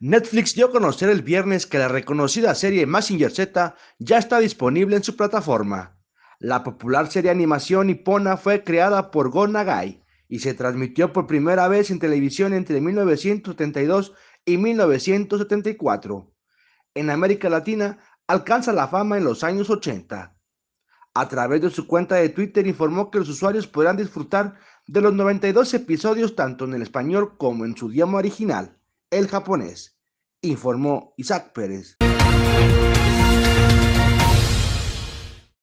Netflix dio a conocer el viernes que la reconocida serie Massinger Z ya está disponible en su plataforma. La popular serie animación nipona fue creada por Go Nagai y se transmitió por primera vez en televisión entre 1972 y 1974. En América Latina alcanza la fama en los años 80. A través de su cuenta de Twitter informó que los usuarios podrán disfrutar de los 92 episodios tanto en el español como en su idioma original el japonés, informó Isaac Pérez.